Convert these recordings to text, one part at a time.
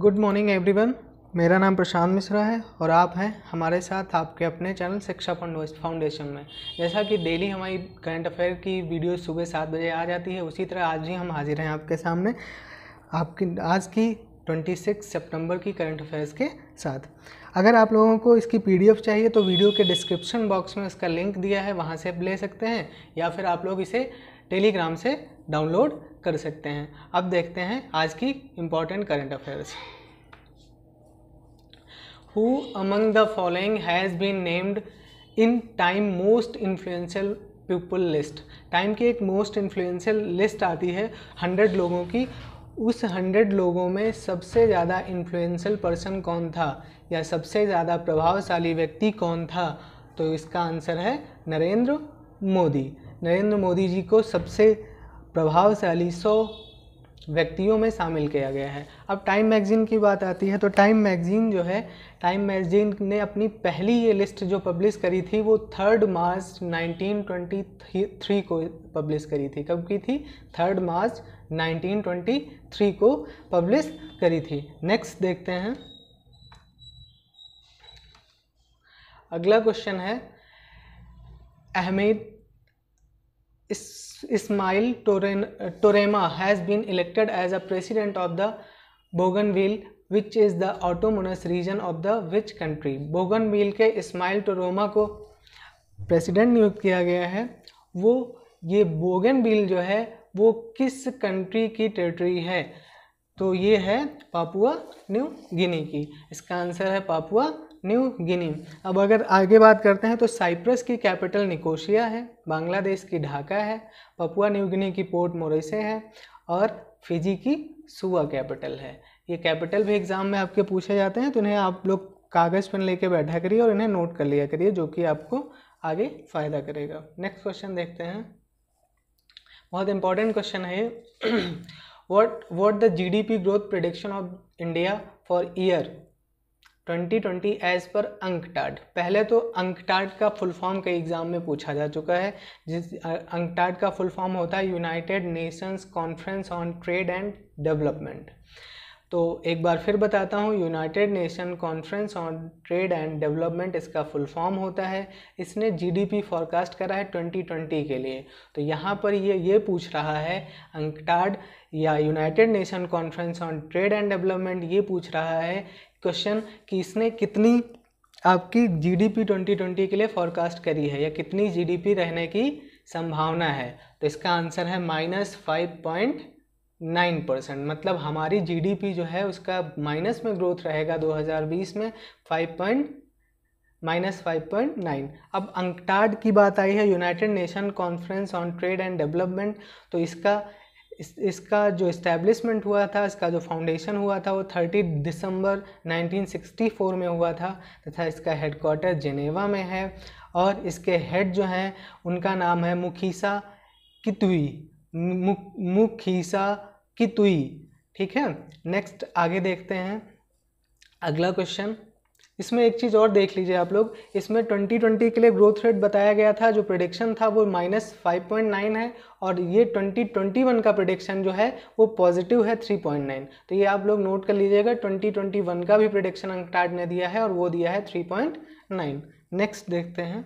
good morning everyone मेरा नाम प्रशांत मिश्रा है और आप हैं हमारे साथ आपके अपने चैनल शिक्षा फाउंडेशन में जैसा कि डेली हमारी करंट अफेयर की वीडियो सुबह सात बजे आ जाती है उसी तरह आज ही हम हाजिर हैं आपके सामने आपकी आज की 26 सितंबर की करंट अफेयर्स के साथ अगर आप लोगों को इसकी पीडीएफ चाहिए तो वीडियो के डिस्क्रिप्शन बॉक्स में इसका लिंक दिया है वहाँ से आप ले सकते हैं या फिर आप लोग इसे टेलीग्राम से डाउनलोड कर सकते हैं अब देखते हैं आज की important current affairs who among the following has been named in Time most influential people list Time की एक मोस्ट इन्फ्लुएंशियल लिस्ट आती है हंड्रेड लोगों की उस हंड्रेड लोगों में सबसे ज़्यादा इन्फ्लुएंशियल पर्सन कौन था या सबसे ज़्यादा प्रभावशाली व्यक्ति कौन था तो इसका आंसर है नरेंद्र मोदी नरेंद्र मोदी जी को सबसे प्रभावशाली सौ व्यक्तियों में शामिल किया गया है अब टाइम मैगजीन की बात आती है तो टाइम मैगजीन जो है टाइम मैगजीन ने अपनी पहली ये लिस्ट जो पब्लिश करी थी वो थर्ड मार्च 1923 को पब्लिश करी थी कब की थी थर्ड मार्च 1923 को पब्लिश करी थी नेक्स्ट देखते हैं अगला क्वेश्चन है अहमेद इस Ishmael Toroama has been elected as a president of the Bougainville which is the autonomous region of the which country Bougainville के इस्माइल टोरेमा को प्रेसिडेंट नियुक्त किया गया है वो ये बोगनवील जो है वो किस कंट्री की टेरिटरी है तो ये है पापुआ न्यू गिनी की इसका आंसर है पापुआ न्यू गिनी अब अगर आगे बात करते हैं तो साइप्रस की कैपिटल निकोशिया है बांग्लादेश की ढाका है पपुआ न्यू गिनी की पोर्ट मोरेसे है और फिजी की सुआ कैपिटल है ये कैपिटल भी एग्ज़ाम में आपके पूछे जाते हैं तो इन्हें आप लोग कागज़ पेन लेके बैठा करिए और इन्हें नोट कर लिया करिए जो कि आपको आगे फ़ायदा करेगा नेक्स्ट क्वेश्चन देखते हैं बहुत इंपॉर्टेंट क्वेश्चन है ये what what the G D P growth prediction of India for year 2020 as per UNCTAD पहले तो अंकटाड का फुल फॉर्म कई एग्ज़ाम में पूछा जा चुका है जिस अंकटाड का फुल फॉर्म होता है United Nations Conference on Trade and Development तो एक बार फिर बताता हूँ United Nation Conference on Trade and Development इसका फुल फॉर्म होता है इसने जीडीपी फॉरकास्ट करा है 2020 के लिए तो यहाँ पर ये ये पूछ रहा है अंकटाड या United Nation Conference on Trade and Development ये पूछ रहा है क्वेश्चन कि इसने कितनी आपकी जीडीपी 2020 के लिए फॉरकास्ट करी है या कितनी जीडीपी रहने की संभावना है तो इसका आंसर है minus five point nine percent मतलब हमारी जीडीपी जो है उसका माइनस में ग्रोथ रहेगा 2020 में five point minus five point nine अब अंकटाड की बात आई है United Nation Conference on Trade and Development तो इसका इस, इसका जो इस्टेब्लिशमेंट हुआ था इसका जो फाउंडेशन हुआ था वो 30 दिसंबर 1964 में हुआ था तथा इसका हेडक्वार्टर जेनेवा में है और इसके हेड जो हैं उनका नाम है मुखीसा कितुई मु, मुखीसा कितुई ठीक है नेक्स्ट आगे देखते हैं अगला क्वेश्चन इसमें एक चीज़ और देख लीजिए आप लोग इसमें 2020 के लिए ग्रोथ रेट बताया गया था जो प्रोडिक्शन था वो माइनस फाइव पॉइंट नाइन है और ये 2021 का प्रोडिक्शन जो है वो पॉजिटिव है 3.9 तो ये आप लोग नोट कर लीजिएगा 2021 का भी प्रोडिक्शन अंकटाड ने दिया है और वो दिया है 3.9 नेक्स्ट देखते हैं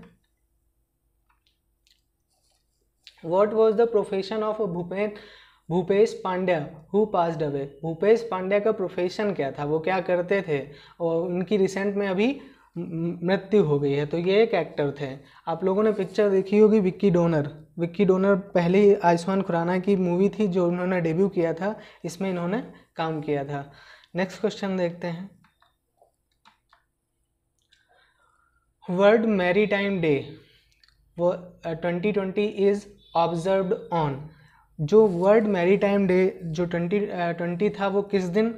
what was the profession of Bhupendra Bhupesh Pandya who passed away Bhupesh Pandya का प्रोफेशन क्या था वो क्या करते थे और उनकी रिसेंट में अभी मृत्यु हो गई है तो ये एक एक्टर थे आप लोगों ने पिक्चर देखी होगी विक्की डोनर विक्की डोनर पहली आयुष्मान खुराना की मूवी थी जो उन्होंने डेब्यू किया था इसमें इन्होंने काम किया था नेक्स्ट क्वेश्चन देखते हैं वर्ल्ड टाइम डे वो twenty twenty is observed on जो वर्ल्ड मैरीटाइम डे जो ट्वेंटी ट्वेंटी था वो किस दिन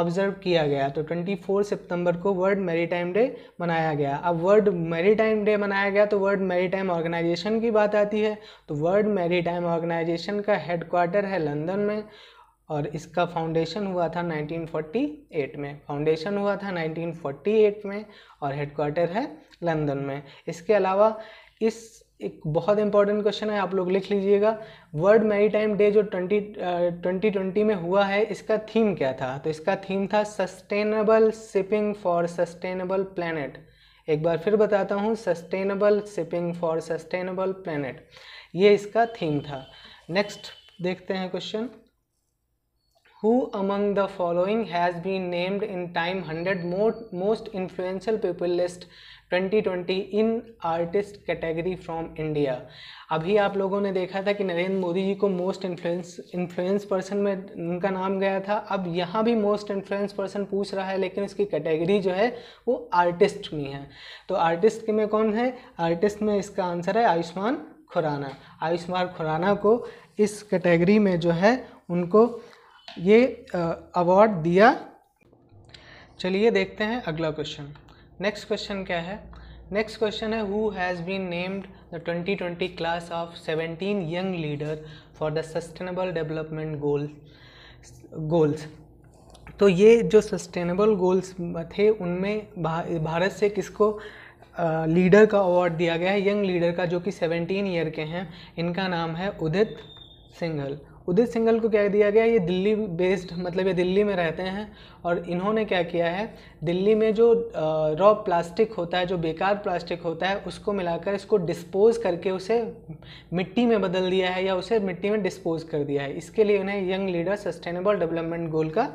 ऑब्जर्व किया गया तो 24 सितंबर को वर्ल्ड मैरीटाइम डे मनाया गया अब वर्ल्ड मैरीटाइम डे मनाया गया तो वर्ल्ड मैरीटाइम ऑर्गेनाइजेशन की बात आती है तो वर्ल्ड मैरीटाइम ऑर्गेनाइजेशन का हेडक्वार्टर है लंदन में और इसका फाउंडेशन हुआ था 1948 में फाउंडेशन हुआ था 1948 में और हेडक्वार्टर है लंदन में इसके अलावा इस एक बहुत इंपॉर्टेंट क्वेश्चन है आप लोग लिख लीजिएगा वर्ल्ड मैरी टाइम डे जो ट्वेंटी ट्वेंटी ट्वेंटी में हुआ है इसका थीम क्या था तो इसका थीम था sustainable shipping for sustainable planet एक बार फिर बताता हूँ sustainable shipping for sustainable planet ये इसका थीम था नेक्स्ट देखते हैं question who among the following has been named in Time hundred most influential people list 2020 in artist category from India अभी आप लोगों ने देखा था कि नरेंद्र मोदी जी को मोस्ट इन्फ्लुएंस इन्फ्लुएंस पर्सन में उनका नाम गया था अब यहाँ भी मोस्ट इन्फ्लुएंस पर्सन पूछ रहा है लेकिन उसकी कैटेगरी जो है वो आर्टिस्ट में है तो आर्टिस्ट में कौन है आर्टिस्ट में इसका आंसर है आयुष्मान खुराना आयुष्मान खुराना को इस कैटेगरी में जो है उनको ये अवार्ड दिया चलिए देखते हैं अगला क्वेश्चन नेक्स्ट क्वेश्चन क्या है नेक्स्ट क्वेश्चन है who has been named the 2020 class of 17 young leader for the sustainable development goal goals तो ये जो सस्टेनेबल गोल्स थे उनमें भा, भारत से किसको लीडर का अवार्ड दिया गया है यंग लीडर का जो कि 17 ईयर के हैं इनका नाम है उदित सिंघल उदित सिंगल को क्या दिया गया ये दिल्ली बेस्ड मतलब ये दिल्ली में रहते हैं और इन्होंने क्या किया है दिल्ली में जो रॉ प्लास्टिक होता है जो बेकार प्लास्टिक होता है उसको मिलाकर इसको डिस्पोज करके उसे मिट्टी में बदल दिया है या उसे मिट्टी में डिस्पोज कर दिया है इसके लिए उन्हें young leader sustainable development goal का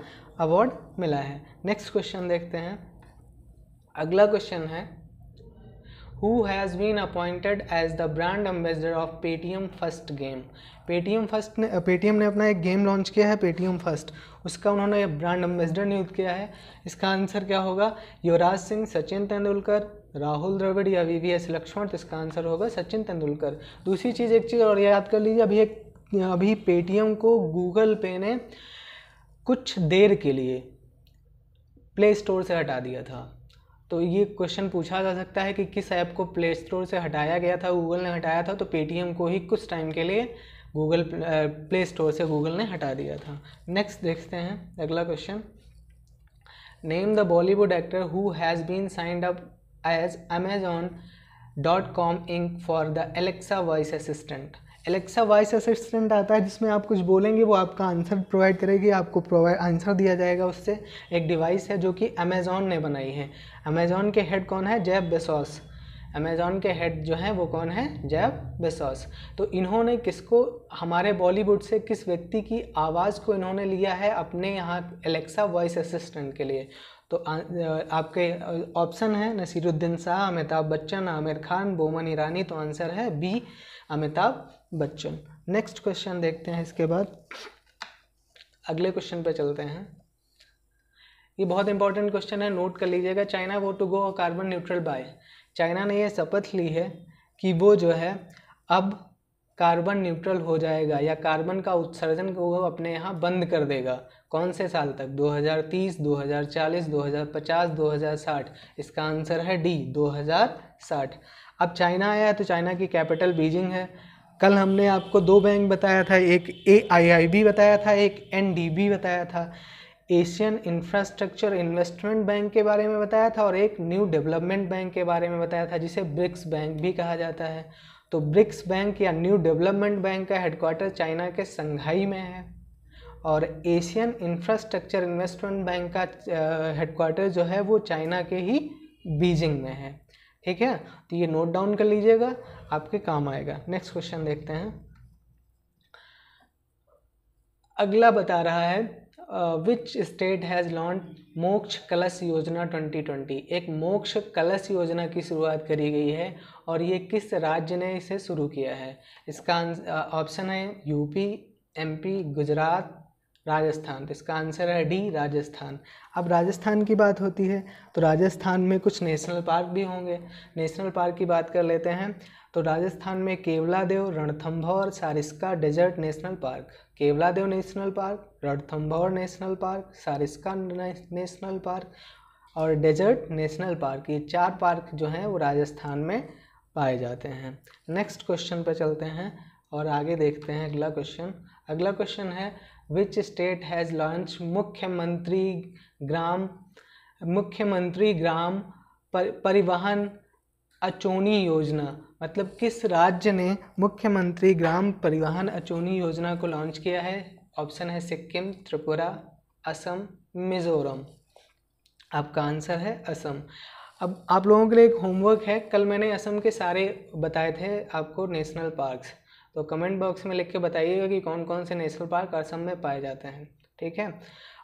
अवार्ड मिला है नेक्स्ट क्वेश्चन देखते हैं अगला क्वेश्चन है who has been appointed as the brand ambassador of Paytm First game Paytm First ने Paytm ने अपना एक गेम लॉन्च किया है Paytm First उसका उन्होंने ब्रांड एम्बेसडर नियुक्त किया है इसका आंसर क्या होगा युवराज सिंह सचिन तेंदुलकर राहुल द्रविड़ या वी वी एस लक्ष्मण तो इसका आंसर होगा सचिन तेंदुलकर दूसरी चीज़ एक चीज़ और याद कर लीजिए अभी एक अभी पेटीएम को गूगल पे ने कुछ देर के लिए प्ले स्टोर से हटा दिया था तो ये क्वेश्चन पूछा जा सकता है कि किस ऐप को प्ले स्टोर से हटाया गया था गूगल ने हटाया था तो पेटीएम को ही कुछ टाइम के लिए गूगल प्ले स्टोर से गूगल ने हटा दिया था नेक्स्ट देखते हैं अगला question name the Bollywood actor who has been signed up as Amazon dot com Inc for the Alexa voice assistant Alexa voice assistant आता है जिसमें आप कुछ बोलेंगे वो आपका आंसर प्रोवाइड करेगी आपको प्रोवाइड आंसर दिया जाएगा उससे एक डिवाइस है जो कि अमेज़ॉन ने बनाई है अमेज़ॉन के हेड कौन है जैब बेसॉस अमेज़ॉन के हेड जो हैं वो कौन है जैब बेसॉस तो इन्होंने किसको हमारे बॉलीवुड से किस व्यक्ति की आवाज़ को इन्होंने लिया है अपने यहाँ एलेक्सा वॉइस असिस्टेंट के लिए तो आ, आपके ऑप्शन है नसीरुद्दीन शाह अमिताभ बच्चन आमिर खान बोमन ईरानी तो आंसर है B Amitabh Bachchan next question देखते हैं इसके बाद अगले क्वेश्चन पे चलते हैं ये बहुत इंपॉर्टेंट क्वेश्चन है नोट कर लीजिएगा चाइना वो to go carbon neutral by China ने ये शपथ ली है कि वो जो है अब कार्बन न्यूट्रल हो जाएगा या कार्बन का उत्सर्जन को वो अपने यहाँ बंद कर देगा कौन से साल तक 2030, 2040, 2050, 2060 इसका आंसर है डी 2060 अब चाइना आया है तो चाइना की कैपिटल बीजिंग है कल हमने आपको दो बैंक बताया था एक ए बताया था एक एन बताया था एशियन इंफ्रास्ट्रक्चर इन्वेस्टमेंट बैंक के बारे में बताया था और एक न्यू डेवलपमेंट बैंक के बारे में बताया था जिसे ब्रिक्स बैंक भी कहा जाता है तो ब्रिक्स बैंक या न्यू डेवलपमेंट बैंक का हेडक्वार्टर चाइना के संघाई में है और एशियन इंफ्रास्ट्रक्चर इन्वेस्टमेंट बैंक का हेडक्वार्टर जो है वो चाइना के ही बीजिंग में है ठीक है तो ये नोट डाउन कर लीजिएगा आपके काम आएगा नेक्स्ट क्वेश्चन देखते हैं अगला बता रहा है विच स्टेट हैज़ लॉन्च मोक्ष कलश योजना 2020 एक मोक्ष कलश योजना की शुरुआत करी गई है और ये किस राज्य ने इसे शुरू किया है इसका ऑप्शन है यूपी एमपी गुजरात राजस्थान तो इसका आंसर है डी राजस्थान अब राजस्थान की बात होती है तो राजस्थान में कुछ नेशनल पार्क भी होंगे नेशनल पार्क की बात कर लेते हैं तो राजस्थान में Keoladeo Ranthambore Sariska desert national park Keoladeo national park Ranthambore national park Sariska national park और डेजर्ट नेशनल पार्क ये चार पार्क जो हैं वो राजस्थान में पाए जाते हैं नेक्स्ट क्वेश्चन पर चलते हैं और आगे देखते हैं अगला क्वेश्चन अगला क्वेश्चन है विच स्टेट हैज़ लॉन्च मुख्यमंत्री ग्राम मुख्यमंत्री ग्राम पर, परिवहन अचोनी योजना मतलब किस राज्य ने मुख्यमंत्री ग्राम परिवहन अचोनी योजना को लॉन्च किया है ऑप्शन है सिक्किम त्रिपुरा असम मिज़ोरम आपका आंसर है असम अब आप लोगों के लिए एक होमवर्क है कल मैंने असम के सारे बताए थे आपको नेशनल पार्क्स तो कमेंट बॉक्स में लिख के बताइएगा कि कौन कौन से नेशनल पार्क असम में पाए जाते हैं ठीक है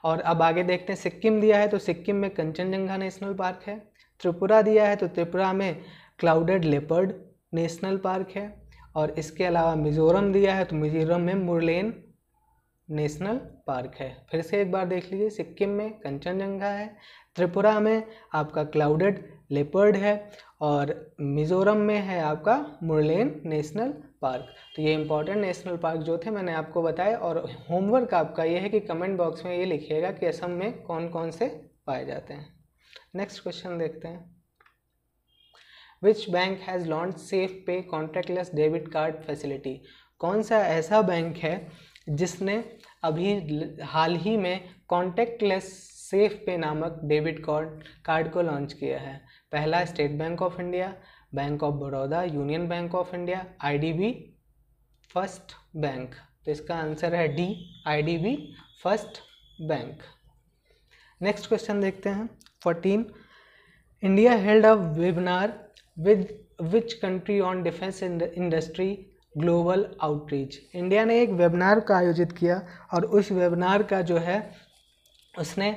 और अब आगे देखते हैं सिक्किम दिया है तो सिक्किम में कंचनजंगा नेशनल पार्क है त्रिपुरा दिया है तो त्रिपुरा में क्लाउडेड लेपर्ड नेशनल पार्क है और इसके अलावा मिज़ोरम दिया है तो मिज़ोरम में मुरलेन नेशनल पार्क है फिर से एक बार देख लीजिए सिक्किम में कंचनजंगा है त्रिपुरा में आपका क्लाउडेड लेपर्ड है और मिज़ोरम में है आपका मुरलेन नेशनल पार्क तो ये इंपॉर्टेंट नेशनल पार्क जो थे मैंने आपको बताया और होमवर्क आपका ये है कि कमेंट बॉक्स में ये लिखिएगा कि असम में कौन कौन से पाए जाते हैं नेक्स्ट क्वेश्चन देखते हैं which bank has launch safe pay contactless debit card facility कौन सा ऐसा बैंक है जिसने अभी हाल ही में कॉन्टैक्टलेस सेफ पे नामक डेबिट कार्ड कार्ड को लॉन्च किया है पहला State Bank of India Bank of Baroda Union Bank of India IDB First Bank तो इसका आंसर है D IDB First Bank next question देखते हैं fourteen India held a webinar with which country on defence industry global outreach India ने एक webinar का आयोजित किया और उस वेबिनार का जो है उसने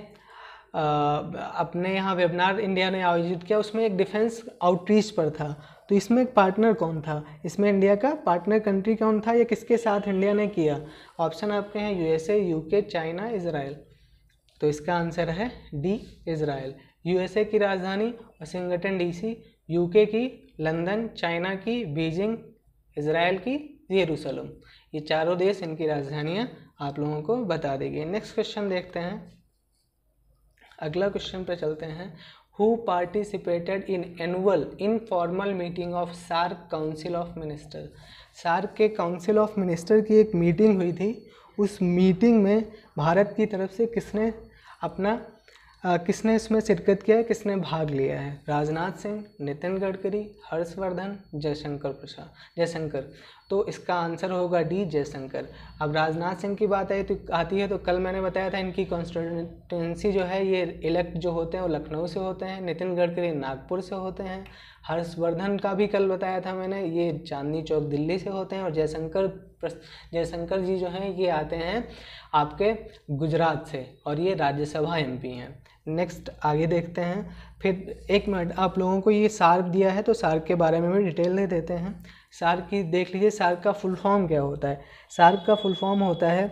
अपने यहाँ वेबिनार इंडिया ने आयोजित किया उसमें एक डिफेंस आउटरीच पर था तो इसमें एक पार्टनर कौन था इसमें इंडिया का पार्टनर कंट्री कौन था या किसके साथ इंडिया ने किया ऑप्शन आपके हैं यूएसए यूके चाइना इसराइल तो इसका आंसर है डी इसराइल यूएसए की राजधानी वाशिंगटन डीसी यूके की लंदन चाइना की बीजिंग इसराइल की येरूसलम ये चारों देश इनकी राजधानियाँ आप लोगों को बता देगी नेक्स्ट क्वेश्चन देखते हैं अगला क्वेश्चन पे चलते हैं who participated in annual informal meeting of SAARC council of minister SAARC के काउंसिल ऑफ मिनिस्टर की एक मीटिंग हुई थी उस मीटिंग में भारत की तरफ से किसने अपना किसने इसमें शिरकत किया है किसने भाग लिया है राजनाथ सिंह नितिन गडकरी हर्षवर्धन जयशंकर प्रसाद जयशंकर तो इसका आंसर होगा डी जयशंकर अब राजनाथ सिंह की बात आई तो आती है तो कल मैंने बताया था इनकी कॉन्स्टिटेंसी जो है ये इलेक्ट जो होते हैं वो लखनऊ से होते हैं नितिन गडकरी नागपुर से होते हैं हर्षवर्धन का भी कल बताया था मैंने ये चांदनी चौक दिल्ली से होते हैं और जयशंकर जयशंकर जी जो हैं ये आते हैं आपके गुजरात से और ये राज्यसभा एमपी हैं नेक्स्ट आगे देखते हैं फिर एक मिनट आप लोगों को ये सार्क दिया है तो सार्क के बारे में भी डिटेल दे देते हैं सार्क की देख लीजिए सार्क का फुल फॉर्म क्या होता है सार्क का फुल फॉर्म होता है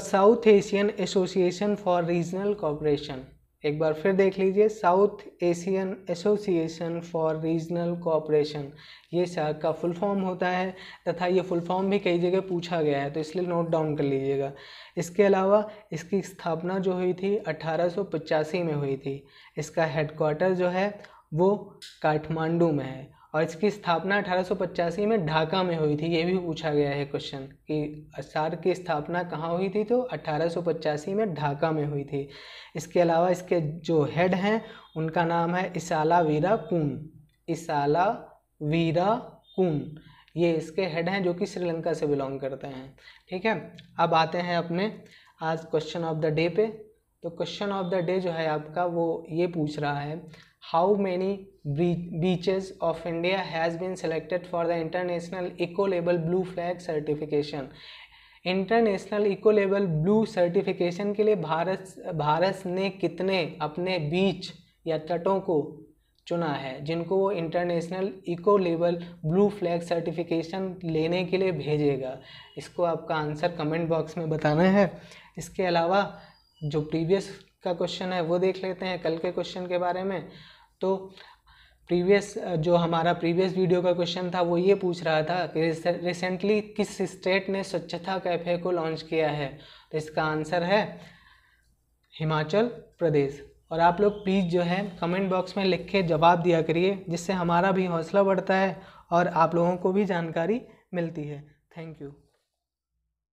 South Asian association for regional cooperation एक बार फिर देख लीजिए South Asian association for regional cooperation ये साग का फुल फॉर्म होता है तथा ये फुल फॉर्म भी कई जगह पूछा गया है तो इसलिए नोट डाउन कर लीजिएगा इसके अलावा इसकी स्थापना जो हुई थी 1885 में हुई थी इसका हेडक्वार्टर जो है वो काठमांडू में है और इसकी स्थापना अठारह में ढाका में हुई थी ये भी पूछा गया है क्वेश्चन कि असार की स्थापना कहाँ हुई थी तो अठारह में ढाका में हुई थी इसके अलावा इसके जो हेड हैं उनका नाम है इसाला वीरा कून इसाला वीरा कून ये इसके हेड हैं जो कि श्रीलंका से बिलोंग करते हैं ठीक है अब आते हैं अपने आज क्वेश्चन ऑफ द डे पे तो क्वेश्चन ऑफ द डे जो है आपका वो ये पूछ रहा है how many beaches of India has been selected for the international eco label blue flag certification international eco label blue certification के लिए भारत भारत ने कितने अपने बीच या तटों को चुना है जिनको वो इंटरनेशनल इको लेवल ब्लू फ्लैग सर्टिफिकेशन लेने के लिए भेजेगा इसको आपका आंसर कमेंट बॉक्स में बताना है इसके अलावा जो प्रीवियस का क्वेश्चन है वो देख लेते हैं कल के क्वेश्चन के बारे में तो प्रीवियस जो हमारा प्रीवियस वीडियो का क्वेश्चन था वो ये पूछ रहा था कि रिसेंटली किस स्टेट ने स्वच्छता कैफे को लॉन्च किया है तो इसका आंसर है हिमाचल प्रदेश और आप लोग प्लीज़ जो है कमेंट बॉक्स में लिख के जवाब दिया करिए जिससे हमारा भी हौसला बढ़ता है और आप लोगों को भी जानकारी मिलती है थैंक यू